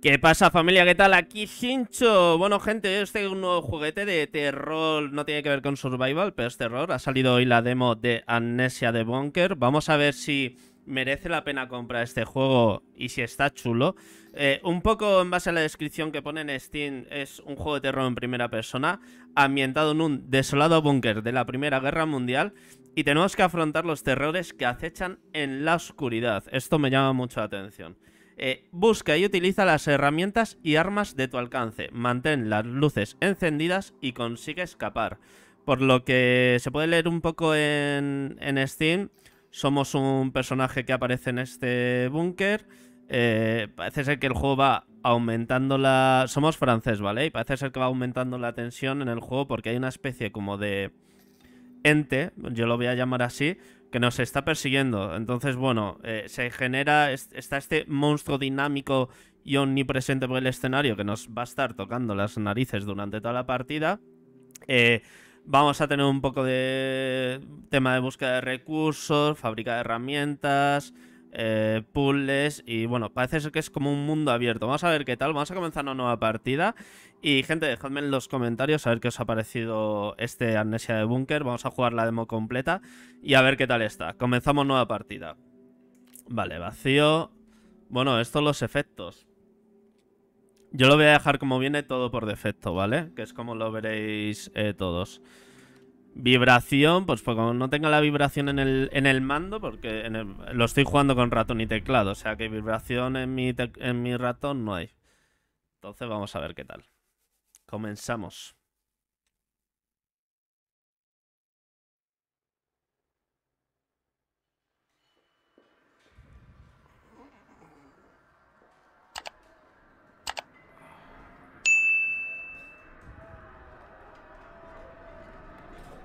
¿Qué pasa familia? ¿Qué tal? Aquí Shincho. Bueno gente, este es un nuevo juguete de terror, no tiene que ver con survival, pero es terror. Ha salido hoy la demo de Amnesia de Bunker. Vamos a ver si merece la pena comprar este juego y si está chulo. Eh, un poco en base a la descripción que pone en Steam, es un juego de terror en primera persona, ambientado en un desolado búnker de la Primera Guerra Mundial y tenemos que afrontar los terrores que acechan en la oscuridad. Esto me llama mucho la atención. Eh, busca y utiliza las herramientas y armas de tu alcance. Mantén las luces encendidas y consigue escapar. Por lo que se puede leer un poco en, en Steam. Somos un personaje que aparece en este búnker. Eh, parece ser que el juego va aumentando la... Somos francés, ¿vale? Y parece ser que va aumentando la tensión en el juego porque hay una especie como de ente, yo lo voy a llamar así, que nos está persiguiendo. Entonces, bueno, eh, se genera, está este monstruo dinámico y omnipresente por el escenario que nos va a estar tocando las narices durante toda la partida. Eh, vamos a tener un poco de tema de búsqueda de recursos, fábrica de herramientas, eh, puzzles y bueno, parece ser que es como un mundo abierto. Vamos a ver qué tal, vamos a comenzar una nueva partida y gente, dejadme en los comentarios a ver qué os ha parecido este Amnesia de Búnker. Vamos a jugar la demo completa y a ver qué tal está. Comenzamos nueva partida. Vale, vacío. Bueno, estos los efectos. Yo lo voy a dejar como viene todo por defecto, ¿vale? Que es como lo veréis eh, todos. Vibración, pues, pues, como no tenga la vibración en el, mando, porque lo estoy jugando con ratón y teclado, o sea que vibración en mi, en mi ratón no hay. Entonces vamos a ver qué tal. Comenzamos.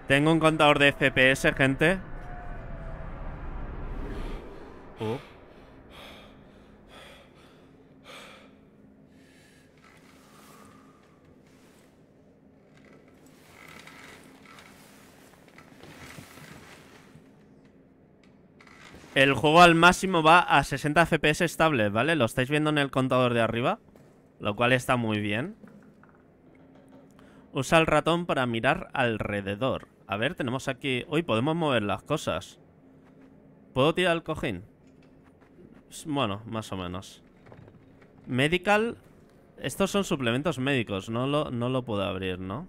Tengo un contador de FPS, gente. Oh. El juego al máximo va a 60 FPS estable, ¿vale? Lo estáis viendo en el contador de arriba, lo cual está muy bien. Usa el ratón para mirar alrededor. A ver, tenemos aquí... Uy, podemos mover las cosas. ¿Puedo tirar el cojín? Bueno, más o menos. Medical... Estos son suplementos médicos, no lo, no lo puedo abrir, ¿no?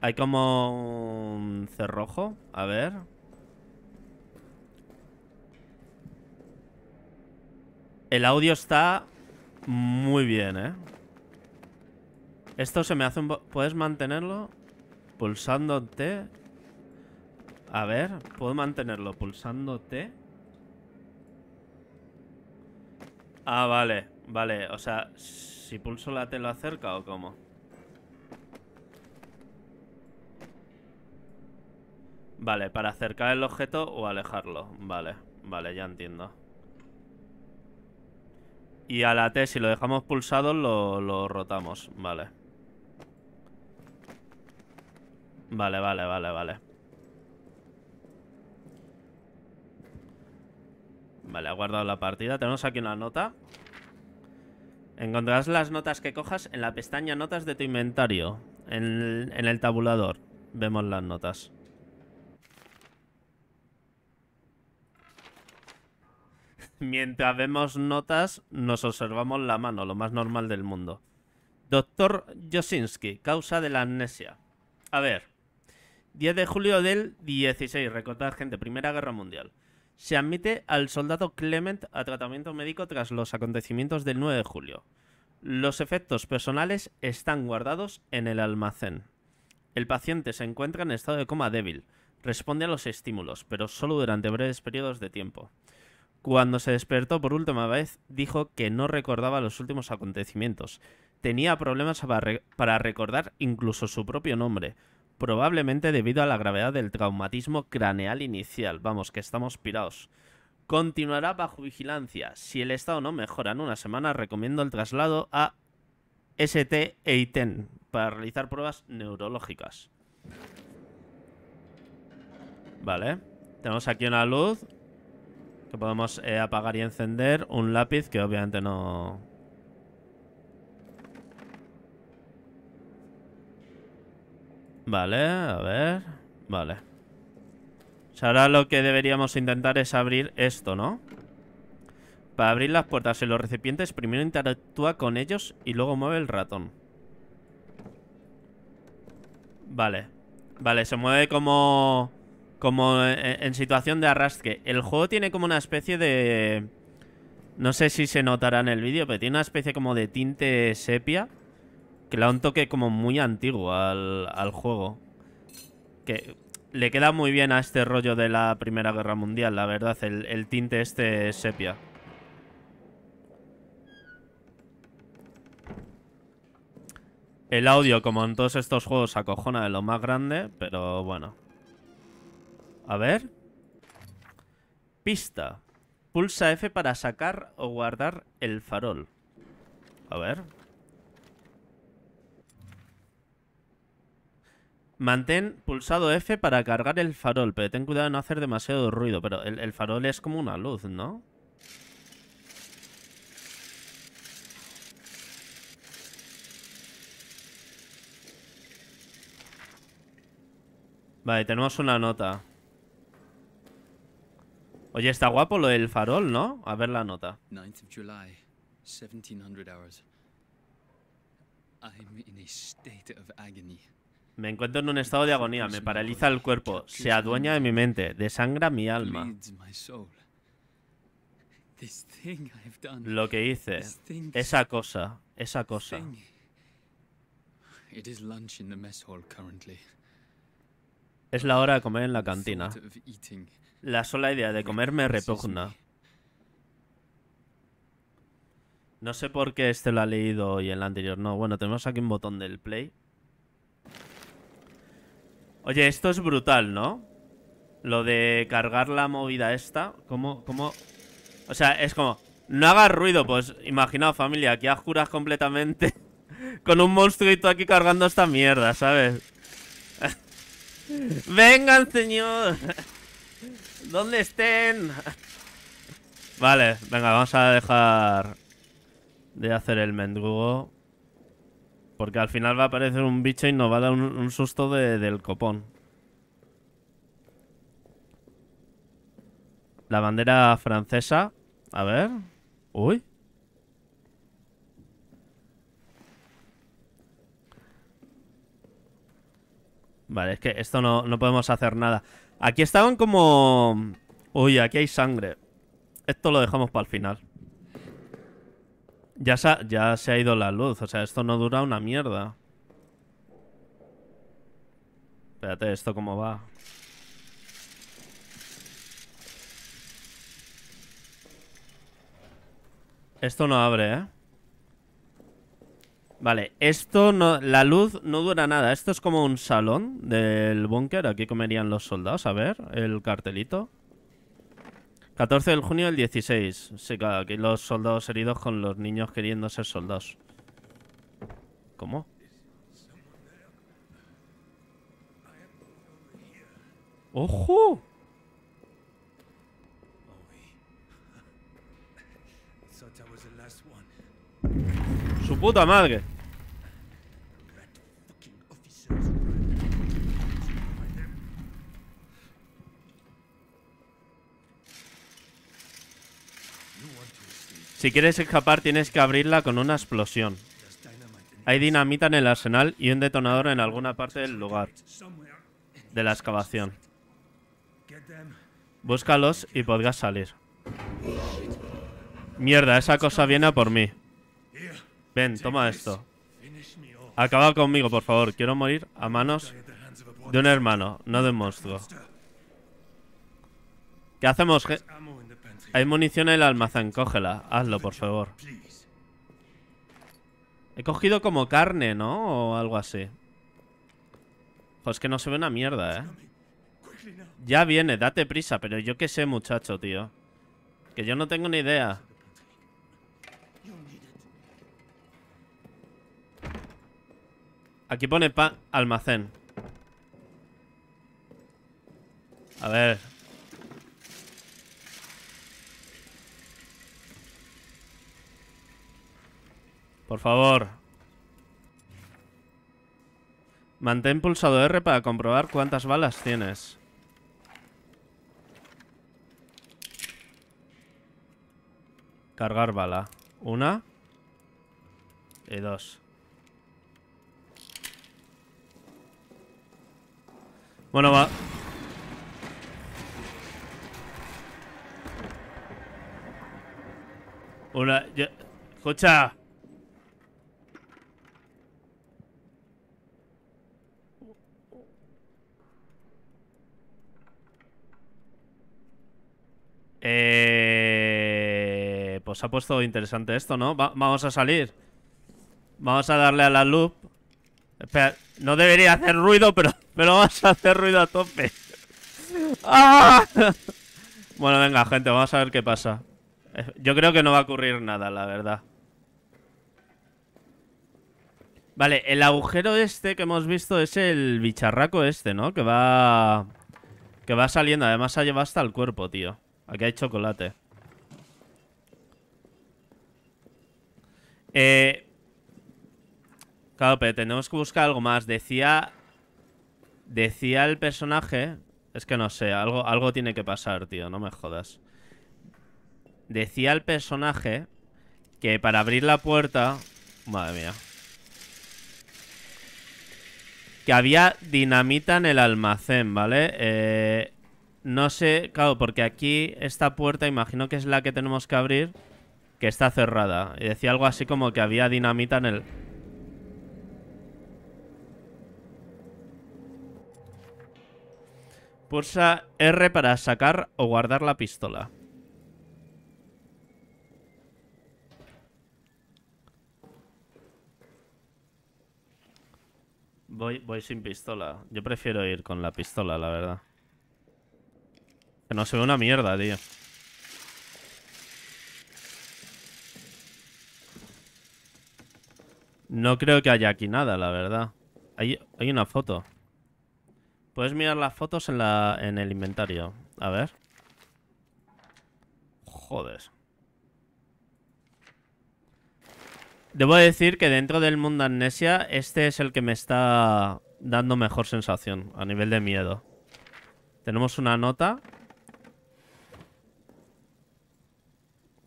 Hay como un cerrojo, a ver... El audio está muy bien, ¿eh? Esto se me hace un... ¿Puedes mantenerlo? pulsando T? A ver, ¿puedo mantenerlo pulsando T? Ah, vale, vale. O sea, si pulso la T lo acerca o cómo. Vale, para acercar el objeto o alejarlo. Vale, vale, ya entiendo. Y a la T, si lo dejamos pulsado, lo, lo rotamos. Vale. Vale, vale, vale, vale. Vale, ha guardado la partida. Tenemos aquí una nota. Encontrarás las notas que cojas en la pestaña Notas de tu inventario. en el tabulador vemos las notas. Mientras vemos notas, nos observamos la mano, lo más normal del mundo. Doctor Josinski, causa de la amnesia. A ver, 10 de julio del 16, recordad gente, Primera Guerra Mundial. Se admite al soldado Clement a tratamiento médico tras los acontecimientos del 9 de julio. Los efectos personales están guardados en el almacén. El paciente se encuentra en estado de coma débil, responde a los estímulos, pero solo durante breves periodos de tiempo. Cuando se despertó por última vez, dijo que no recordaba los últimos acontecimientos. Tenía problemas para, recordar incluso su propio nombre, probablemente debido a la gravedad del traumatismo craneal inicial. Vamos, que estamos pirados. Continuará bajo vigilancia. Si el estado no mejora en una semana, recomiendo el traslado a ST Eiten para realizar pruebas neurológicas. Vale. Tenemos aquí una luz podemos eh, apagar y encender. Un lápiz que obviamente no... Vale, a ver... Vale. O ahora lo que deberíamos intentar es abrir esto, ¿no? Para abrir las puertas en los recipientes, primero interactúa con ellos y luego mueve el ratón. Vale. Vale, se mueve como como eh, en situación de arrastre. El juego tiene como una especie de... No sé si se notará en el vídeo, pero tiene una especie como de tinte sepia que le da un toque como muy antiguo al, juego. Que le queda muy bien a este rollo de la Primera Guerra Mundial, la verdad, el, el tinte este sepia. El audio, como en todos estos juegos, acojona de lo más grande, pero bueno. A ver. Pista. Pulsa F para sacar o guardar el farol. A ver. Mantén pulsado F para cargar el farol, pero ten cuidado de no hacer demasiado ruido. Pero el, farol es como una luz, ¿no? Vale, tenemos una nota. Oye, está guapo lo del farol, ¿no? A ver la nota. Me encuentro en un estado de agonía, me paraliza el cuerpo, se adueña de mi mente, desangra mi alma. Lo que hice, esa cosa, esa cosa. Es la hora de comer en la cantina. La sola idea de comerme repugna. No sé por qué este lo ha leído y el anterior no. Bueno, tenemos aquí un botón del play. Oye, esto es brutal, ¿no? Lo de cargar la movida esta. ¿Cómo? ¿Cómo? O sea, es como... No hagas ruido, pues imaginaos, familia, aquí a juras completamente con un monstruito aquí cargando esta mierda, ¿sabes? ¡Vengan, señor! ¿Dónde estén? Vale, venga, vamos a dejar de hacer el mendrugo. Porque al final va a aparecer un bicho y nos va a dar un, susto del copón. La bandera francesa. A ver. Uy. Vale, es que esto no, no podemos hacer nada. Aquí estaban como... Uy, aquí hay sangre. Esto lo dejamos para el final. Ya se, ha, ya se ha ido la luz. O sea, esto no dura una mierda. Espérate, ¿esto cómo va? Esto no abre, ¿eh? Vale, esto no, la luz no dura nada. Esto es como un salón del búnker. Aquí comerían los soldados. A ver, el cartelito. 14 de junio del 16. Sí, claro, aquí los soldados heridos con los niños queriendo ser soldados. ¿Cómo? ¡Ojo! Su puta madre. Si quieres escapar tienes que abrirla con una explosión. Hay dinamita en el arsenal y un detonador en alguna parte del lugar de la excavación. Búscalos y podrás salir. Mierda, esa cosa viene a por mí. Ven, toma esto. Acaba conmigo, por favor. Quiero morir a manos de un hermano, no de un monstruo. ¿Qué hacemos? Hay munición en el almacén, cógela. Hazlo, por favor. He cogido como carne, ¿no? O algo así. Pues que no se ve una mierda, ¿eh? Ya viene, date prisa, pero yo qué sé, muchacho, tío. Que yo no tengo ni idea. Aquí pone pa almacén. A ver. Por favor. Mantén pulsado R para comprobar cuántas balas tienes. Cargar bala. Una. Y dos. Bueno, va. Hola, ya... ¡Cocha! Eh... Pues ha puesto interesante esto, ¿no? vamos a salir. Vamos a darle a la loop no debería hacer ruido, pero, pero vamos a hacer ruido a tope. ¡Ah! Bueno, venga, gente, vamos a ver qué pasa. Eh, yo creo que no va a ocurrir nada, la verdad. Vale, el agujero este que hemos visto es el bicharraco este, ¿no? Que va... Que va saliendo. Además ha llevado hasta el cuerpo, tío. Aquí hay chocolate. Eh, Claro, pero tenemos que buscar algo más. Decía... Decía el personaje... Es que no sé, algo, algo tiene que pasar, tío, no me jodas. Decía el personaje que para abrir la puerta... Madre mía. Que había dinamita en el almacén, ¿vale? Eh, no sé, claro, porque aquí esta puerta imagino que es la que tenemos que abrir, que está cerrada. Y decía algo así como que había dinamita en el... Pulsa R para sacar o guardar la pistola. Voy, voy sin pistola. Yo prefiero ir con la pistola, la verdad. Que no se ve una mierda, tío. No creo que haya aquí nada, la verdad. hay una foto. Puedes mirar las fotos en, la, en el inventario. A ver. Joder. Debo decir que dentro del mundo amnesia, este es el que me está dando mejor sensación a nivel de miedo. Tenemos una nota.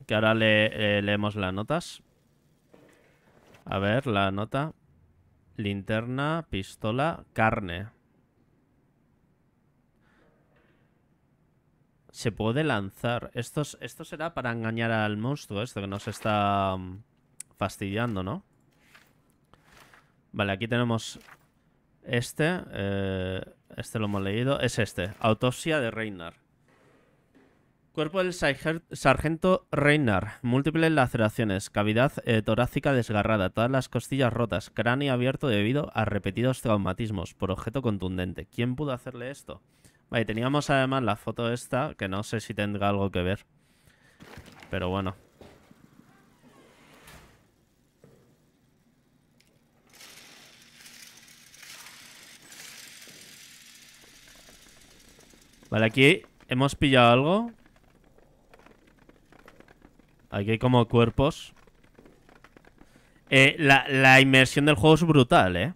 Que ahora eh, leemos las notas. A ver, la nota. Linterna, pistola, carne. Se puede lanzar. Esto, esto será para engañar al monstruo, esto que nos está mm, fastidiando, ¿no? Vale, aquí tenemos este. Eh, este lo hemos leído. Es este. Autopsia de Reinar. Cuerpo del sargento Reinar. Múltiples laceraciones. Cavidad eh, torácica desgarrada. Todas las costillas rotas. Cráneo abierto debido a repetidos traumatismos por objeto contundente. ¿Quién pudo hacerle esto? Vale, teníamos además la foto esta, que no sé si tenga algo que ver. Pero bueno. Vale, aquí hemos pillado algo. Aquí hay como cuerpos. Eh, la inmersión del juego es brutal, ¿eh?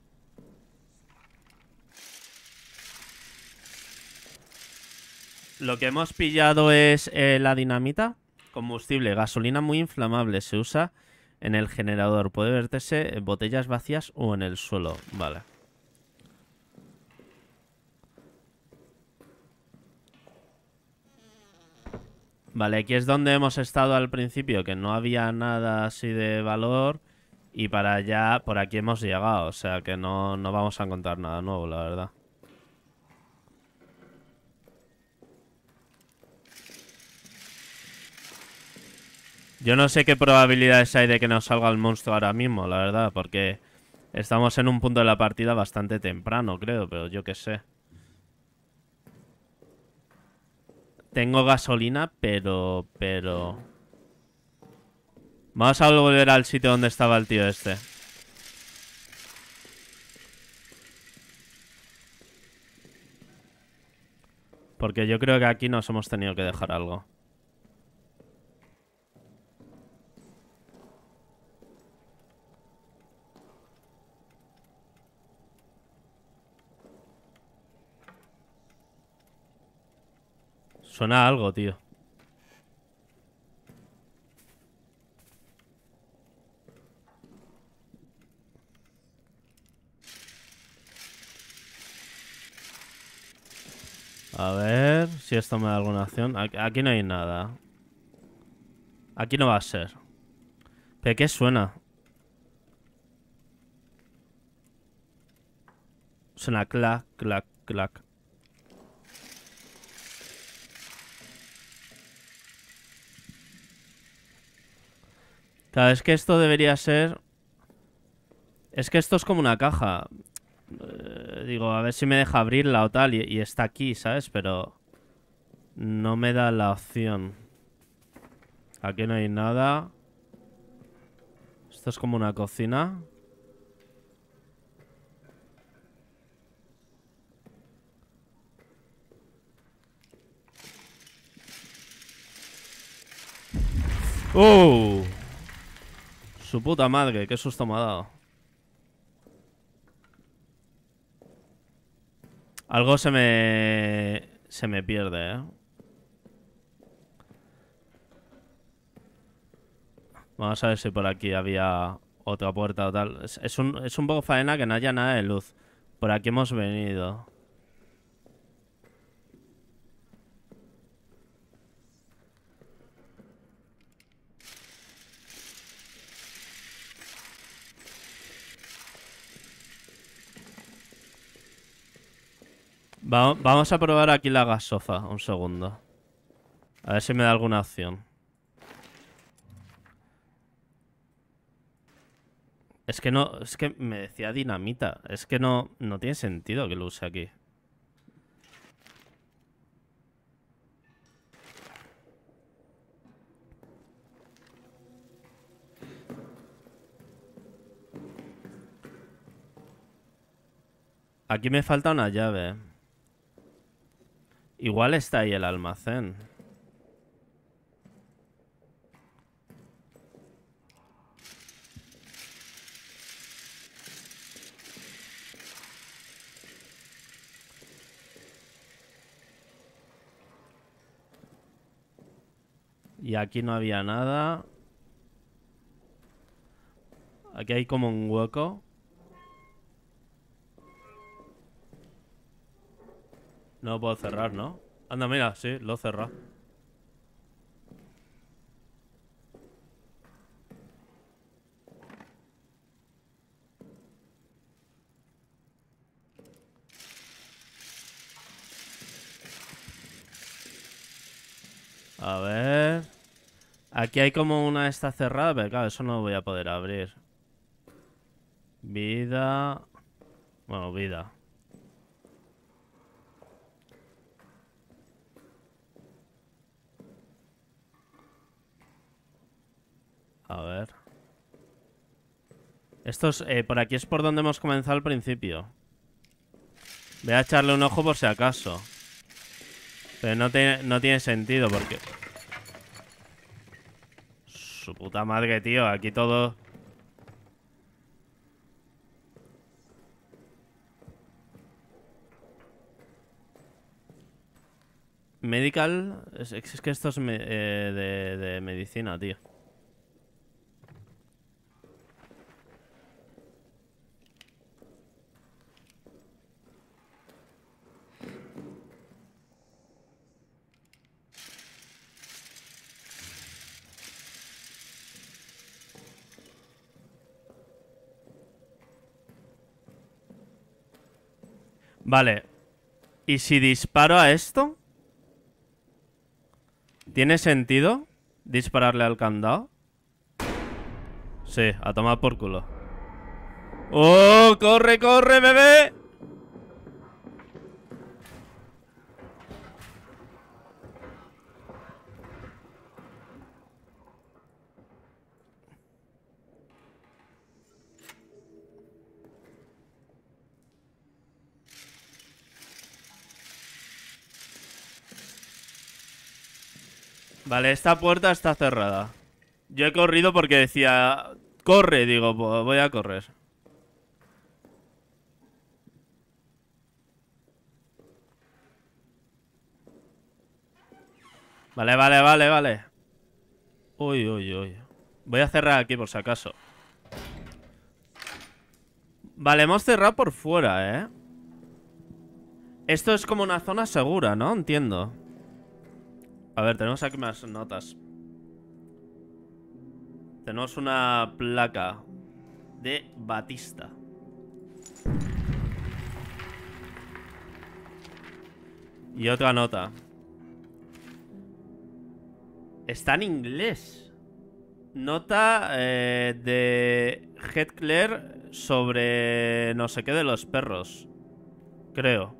Lo que hemos pillado es eh, la dinamita, combustible, gasolina muy inflamable. Se usa en el generador. Puede verterse en botellas vacías o en el suelo. Vale. Vale, aquí es donde hemos estado al principio, que no había nada así de valor. Y para allá, por aquí hemos llegado. O sea que no, no vamos a encontrar nada nuevo, la verdad. Yo no sé qué probabilidades hay de que nos salga el monstruo ahora mismo, la verdad, porque estamos en un punto de la partida bastante temprano, creo, pero yo qué sé. Tengo gasolina, pero... pero... Vamos a volver al sitio donde estaba el tío este. Porque yo creo que aquí nos hemos tenido que dejar algo. Suena algo, tío. A ver si esto me da alguna acción. Aquí no hay nada. Aquí no va a ser. ¿Pero qué suena? Suena clac, clac, clac. Claro, es que esto debería ser... Es que esto es como una caja. Eh, digo, a ver si me deja abrirla o tal. Y, y está aquí, ¿sabes? Pero... No me da la opción. Aquí no hay nada. Esto es como una cocina. ¡Oh! Su puta madre, qué susto me ha dado. Algo se me... Se me pierde, ¿eh? Vamos a ver si por aquí había otra puerta o tal. Es, es un poco faena que no haya nada de luz. Por aquí hemos venido. vamos a probar aquí la gasofa, un segundo. A ver si me da alguna opción. Es que no, es que me decía dinamita. Es que no, no tiene sentido que lo use aquí. Aquí me falta una llave. Igual está ahí el almacén. Y aquí no había nada. Aquí hay como un hueco. No puedo cerrar, ¿no? Anda, mira, sí, lo cerra. A ver... Aquí hay como una esta cerrada, pero claro, eso no lo voy a poder abrir. Vida... Bueno, vida. A ver. Esto eh, por aquí es por donde hemos comenzado al principio. Voy a echarle un ojo por si acaso. Pero no, no tiene sentido porque... Su puta madre, tío. Aquí todo... Medical... Es, es que esto es eh, de, de medicina, tío. Vale. ¿Y si disparo a esto? ¿Tiene sentido dispararle al candado? Sí, a tomar por culo. ¡Oh! ¡Corre, corre, bebé! Vale, esta puerta está cerrada. Yo he corrido porque decía... Corre, digo, voy a correr. Vale, vale, vale, vale. Uy, uy, uy. Voy a cerrar aquí por si acaso. Vale, hemos cerrado por fuera, ¿eh? Esto es como una zona segura, ¿no? Entiendo. A ver, tenemos aquí más notas. Tenemos una placa de Batista. Y otra nota. Está en inglés. Nota eh, de Hetkler sobre no sé qué de los perros. Creo.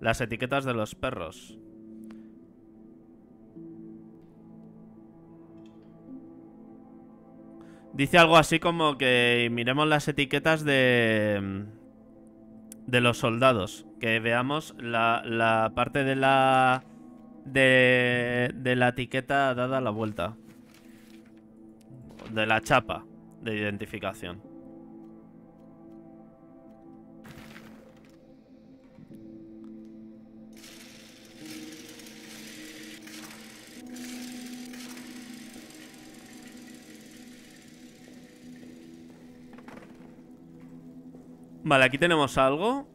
Las etiquetas de los perros. Dice algo así como que miremos las etiquetas de, mm, de los soldados. Que veamos la, parte de la, de, de la etiqueta dada la vuelta. De la chapa de identificación. Vale, aquí tenemos algo.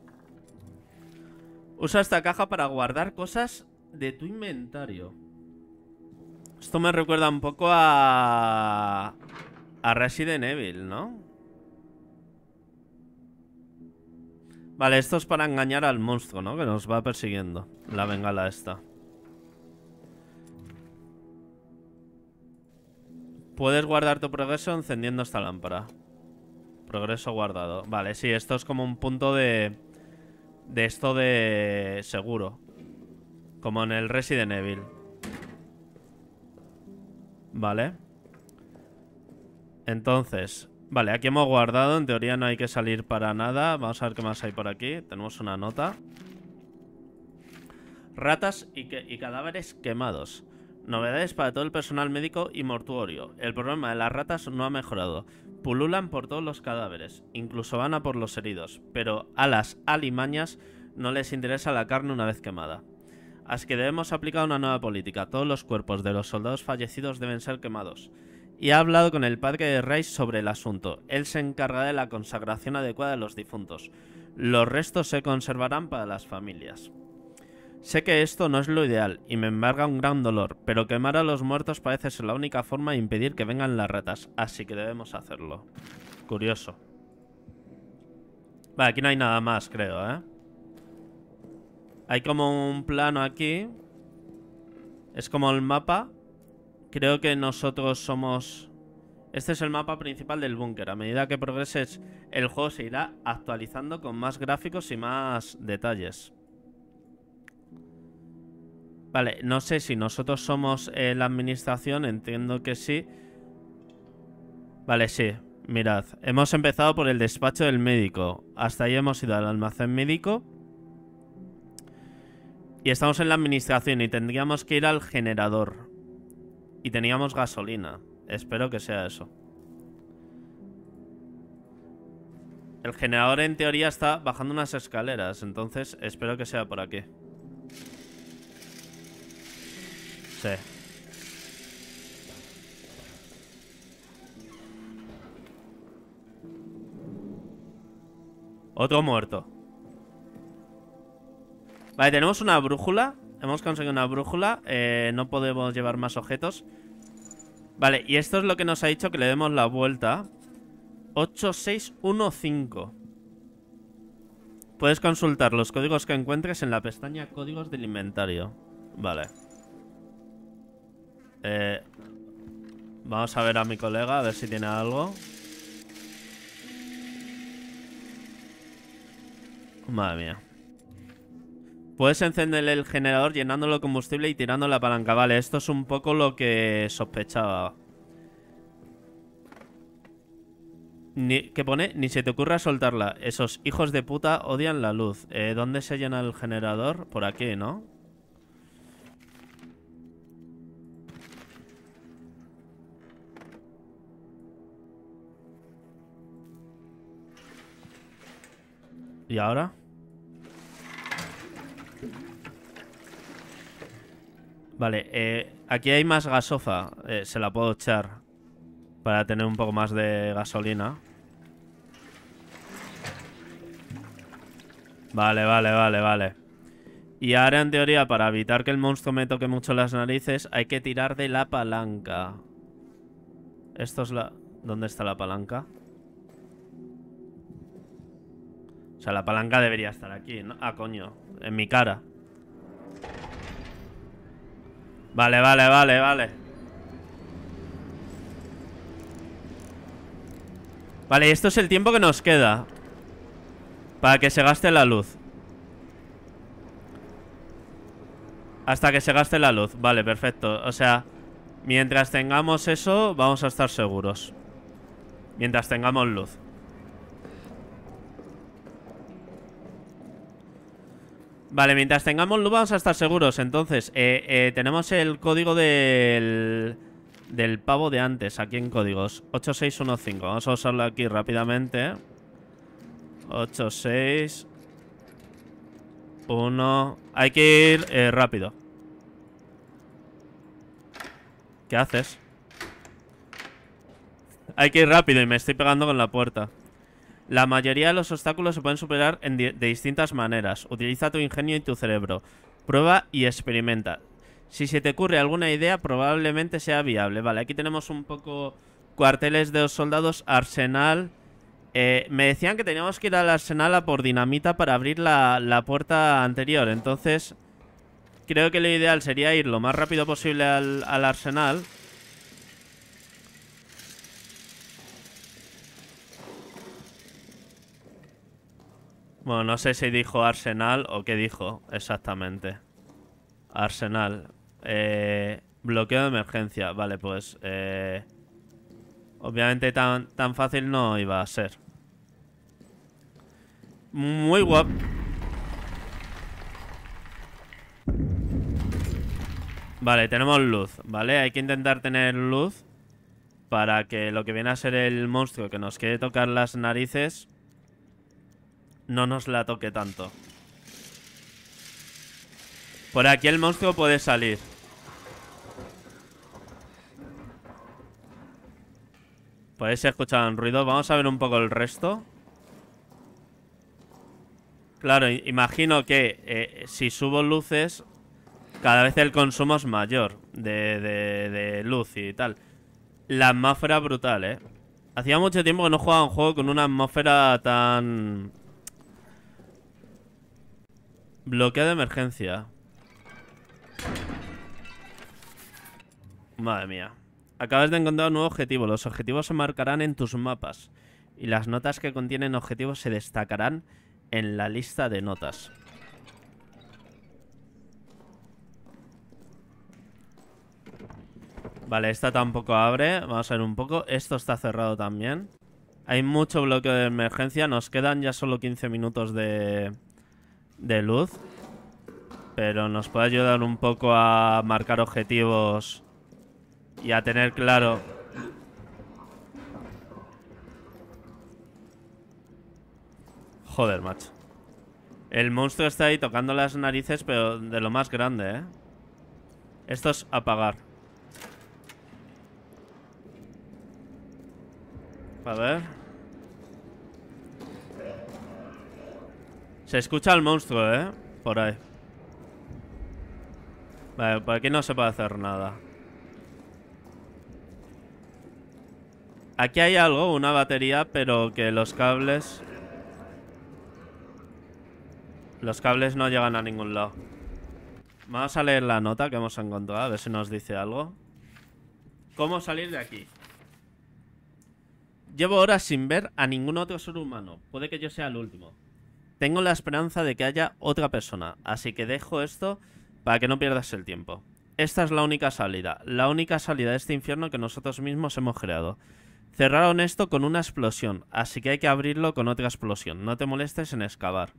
Usa esta caja para guardar cosas de tu inventario. Esto me recuerda un poco a... A Resident Evil, ¿no? Vale, esto es para engañar al monstruo, ¿no? Que nos va persiguiendo. La bengala esta. Puedes guardar tu progreso encendiendo esta lámpara. Progreso guardado. Vale, sí, esto es como un punto de... De esto de... Seguro. Como en el Resident Evil. Vale. Entonces... Vale, aquí hemos guardado. En teoría no hay que salir para nada. Vamos a ver qué más hay por aquí. Tenemos una nota. Ratas y, cadáveres quemados. Novedades para todo el personal médico y mortuorio. El problema de las ratas no ha mejorado. Pululan por todos los cadáveres, incluso van a por los heridos, pero a las alimañas no les interesa la carne una vez quemada. Así que debemos aplicar una nueva política. Todos los cuerpos de los soldados fallecidos deben ser quemados. Y ha hablado con el padre de Reis sobre el asunto. Él se encargará de la consagración adecuada de los difuntos. Los restos se conservarán para las familias. Sé que esto no es lo ideal y me embarga un gran dolor, pero quemar a los muertos parece ser la única forma de impedir que vengan las ratas, así que debemos hacerlo. Curioso. Vale, aquí no hay nada más, creo, ¿eh? Hay como un plano aquí. Es como el mapa. Creo que nosotros somos... Este es el mapa principal del búnker. A medida que progreses, el juego se irá actualizando con más gráficos y más detalles. Vale, no sé si nosotros somos eh, la administración, entiendo que sí. Vale, sí, mirad. Hemos empezado por el despacho del médico. Hasta ahí hemos ido al almacén médico. Y estamos en la administración y tendríamos que ir al generador. Y teníamos gasolina. Espero que sea eso. El generador en teoría está bajando unas escaleras, entonces espero que sea por aquí. Otro muerto. Vale, tenemos una brújula. Hemos conseguido una brújula. Eh, no podemos llevar más objetos. Vale, y esto es lo que nos ha dicho que le demos la vuelta. 8615. Puedes consultar los códigos que encuentres en la pestaña Códigos del inventario. Vale. Eh, vamos a ver a mi colega, a ver si tiene algo. Madre mía. Puedes encender el generador llenándolo de combustible y tirando la palanca. Vale, esto es un poco lo que sospechaba. Ni, ¿Qué pone? Ni se te ocurra soltarla. Esos hijos de puta odian la luz. Eh, ¿Dónde se llena el generador? Por aquí, ¿no? ¿Y ahora? Vale, eh, aquí hay más gasofa. Eh, se la puedo echar para tener un poco más de gasolina. Vale, vale, vale, vale. Y ahora, en teoría, para evitar que el monstruo me toque mucho las narices, hay que tirar de la palanca. Esto es la... ¿Dónde está la palanca? O sea, la palanca debería estar aquí, ¿no? Ah, coño, en mi cara Vale, vale, vale, vale Vale, esto es el tiempo que nos queda Para que se gaste la luz Hasta que se gaste la luz Vale, perfecto O sea, mientras tengamos eso Vamos a estar seguros Mientras tengamos luz Vale, mientras tengamos luz vamos a estar seguros. Entonces, eh, eh, tenemos el código del, del pavo de antes aquí en códigos. 8615. Vamos a usarlo aquí rápidamente. 861 Hay que ir eh, rápido. ¿Qué haces? Hay que ir rápido y me estoy pegando con la puerta. La mayoría de los obstáculos se pueden superar de distintas maneras. Utiliza tu ingenio y tu cerebro. Prueba y experimenta. Si se te ocurre alguna idea, probablemente sea viable. Vale, aquí tenemos un poco cuarteles de los soldados, arsenal. Eh, me decían que teníamos que ir al arsenal a por dinamita para abrir la, puerta anterior. Entonces, creo que lo ideal sería ir lo más rápido posible al, al arsenal. Bueno, no sé si dijo Arsenal o qué dijo exactamente. Arsenal. Eh, bloqueo de emergencia. Vale, pues... Eh, obviamente tan, tan fácil no iba a ser. Muy guapo. Vale, tenemos luz, ¿vale? Hay que intentar tener luz para que lo que viene a ser el monstruo que nos quiere tocar las narices no nos la toque tanto. Por aquí el monstruo puede salir. Por pues ahí se un ruidos. Vamos a ver un poco el resto. Claro, imagino que eh, si subo luces, cada vez el consumo es mayor de, de, de luz y tal. La atmósfera brutal, ¿eh? Hacía mucho tiempo que no jugaba un juego con una atmósfera tan... Bloqueo de emergencia. Madre mía. Acabas de encontrar un nuevo objetivo. Los objetivos se marcarán en tus mapas. Y las notas que contienen objetivos se destacarán en la lista de notas. Vale, esta tampoco abre. Vamos a ver un poco. Esto está cerrado también. Hay mucho bloqueo de emergencia. Nos quedan ya solo 15 minutos de, de luz. Pero nos puede ayudar un poco a marcar objetivos y a tener claro... Joder, macho. El monstruo está ahí tocando las narices, pero de lo más grande, ¿eh? Esto es apagar. A ver... Se escucha el monstruo, ¿eh? Por ahí. Vale, por aquí no se puede hacer nada. Aquí hay algo, una batería, pero que los cables... Los cables no llegan a ningún lado. Vamos a leer la nota que hemos encontrado, a ver si nos dice algo. ¿Cómo salir de aquí? Llevo horas sin ver a ningún otro ser humano. Puede que yo sea el último. Tengo la esperanza de que haya otra persona, así que dejo esto para que no pierdas el tiempo. Esta es la única salida, la única salida de este infierno que nosotros mismos hemos creado. Cerraron esto con una explosión, así que hay que abrirlo con otra explosión. No te molestes en excavar.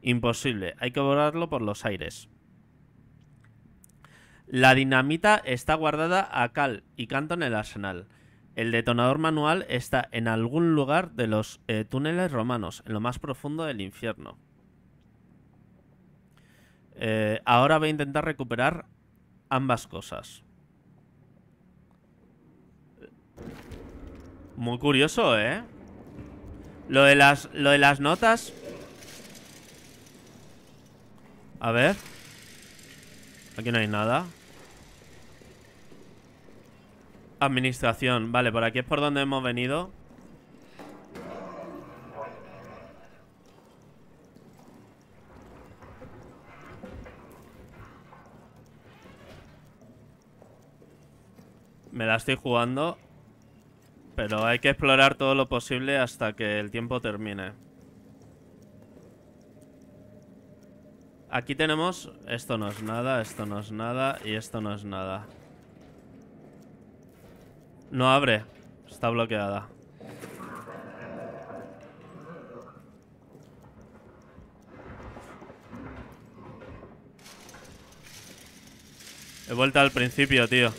Imposible, hay que volarlo por los aires. La dinamita está guardada a Cal y Canto en el arsenal. El detonador manual está en algún lugar de los eh, túneles romanos, en lo más profundo del infierno. Eh, ahora voy a intentar recuperar ambas cosas. Muy curioso, ¿eh? Lo de las, lo de las notas... A ver... Aquí no hay nada. Administración. Vale, por aquí es por donde hemos venido. Me la estoy jugando. Pero hay que explorar todo lo posible hasta que el tiempo termine. Aquí tenemos... Esto no es nada, esto no es nada y esto no es nada. No abre. Está bloqueada. He vuelto al principio, tío.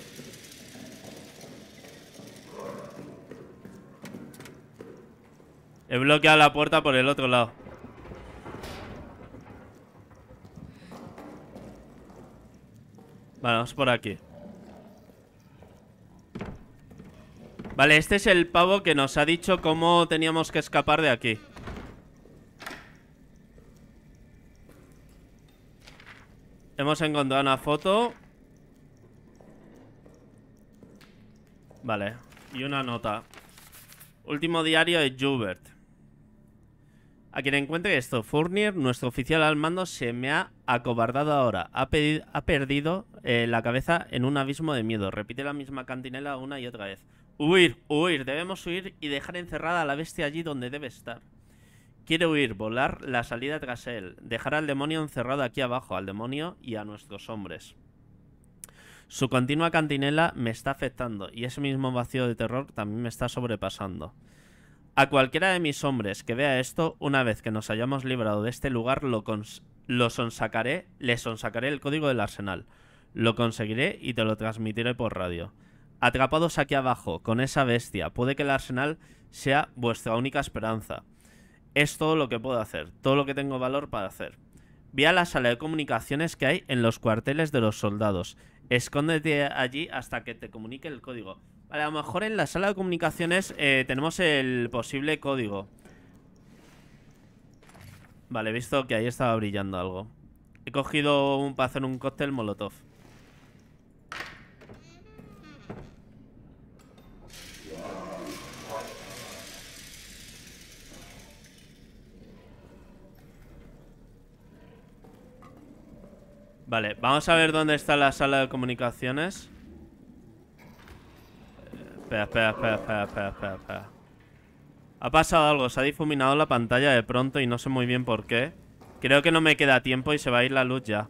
He bloqueado la puerta por el otro lado. vamos por aquí. Vale, este es el pavo que nos ha dicho cómo teníamos que escapar de aquí. Hemos encontrado una foto. Vale, y una nota. Último diario de Joubert. A quien encuentre esto, Fournier, nuestro oficial al mando, se me ha acobardado ahora. Ha, perdido eh, la cabeza en un abismo de miedo. Repite la misma cantinela una y otra vez. Huir, huir, debemos huir y dejar encerrada a la bestia allí donde debe estar. Quiere huir, volar la salida tras él, dejar al demonio encerrado aquí abajo, al demonio y a nuestros hombres. Su continua cantinela me está afectando y ese mismo vacío de terror también me está sobrepasando. A cualquiera de mis hombres que vea esto, una vez que nos hayamos librado de este lugar, lo, le sonsacaré el código del arsenal. Lo conseguiré y te lo transmitiré por radio. Atrapados aquí abajo, con esa bestia, puede que el arsenal sea vuestra única esperanza. Es todo lo que puedo hacer, todo lo que tengo valor para hacer. Ve a la sala de comunicaciones que hay en los cuarteles de los soldados. Escóndete allí hasta que te comunique el código. Vale, a lo mejor en la sala de comunicaciones eh, tenemos el posible código. Vale, he visto que ahí estaba brillando algo. He cogido un para hacer un cóctel molotov. Vale, vamos a ver dónde está la sala de comunicaciones. Espera, espera, espera, espera, espera, espera, Ha pasado algo, se ha difuminado la pantalla de pronto y no sé muy bien por qué. Creo que no me queda tiempo y se va a ir la luz ya.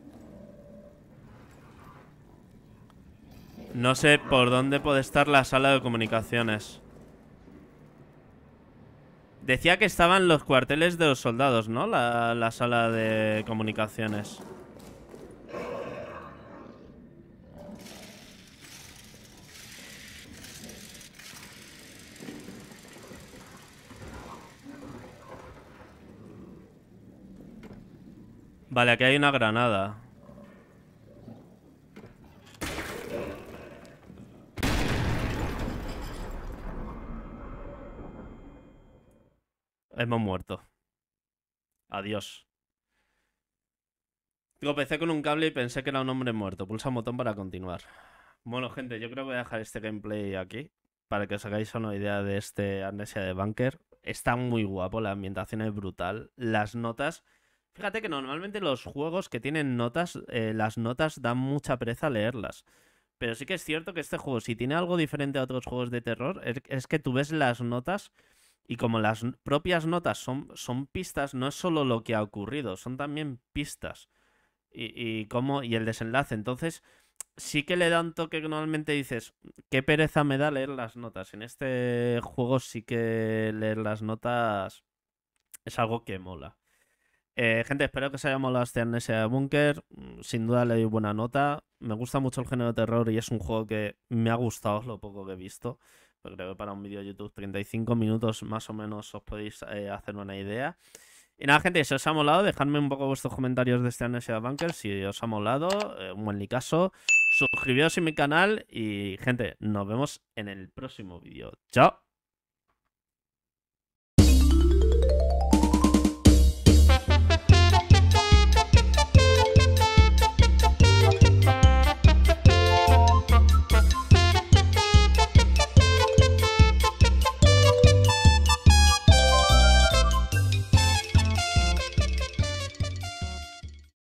No sé por dónde puede estar la sala de comunicaciones. Decía que estaban los cuarteles de los soldados, ¿no? la sala de comunicaciones. Vale, aquí hay una granada. Hemos muerto. Adiós. Tropecé con un cable y pensé que era un hombre muerto. Pulsa un botón para continuar. Bueno, gente, yo creo que voy a dejar este gameplay aquí. Para que os hagáis una idea de este Amnesia de Bunker. Está muy guapo, la ambientación es brutal. Las notas Fíjate que normalmente los juegos que tienen notas, eh, las notas dan mucha pereza leerlas. Pero sí que es cierto que este juego, si tiene algo diferente a otros juegos de terror, er, es, que tú ves las notas y como las propias notas son, son, pistas, no es solo lo que ha ocurrido, son también pistas. Y, y, y el desenlace. Entonces, sí que le dan toque que normalmente dices, qué pereza me da leer las notas. En este juego sí que leer las notas es algo que mola. Eh, gente, espero que os haya molado este Amnesia Bunker. Mm, sin duda le doy buena nota. Me gusta mucho el género de terror y es un juego que me ha gustado lo poco que he visto. creo que para un vídeo de YouTube 35 minutos más o menos os podéis eh, hacer una idea. Y nada, gente, si os ha molado, dejadme un poco vuestros comentarios de este Amnesia Bunker. Si os ha molado, en eh, un buen licaso. Suscribíos a mi canal y, gente, nos vemos en el próximo vídeo. ¡Chao!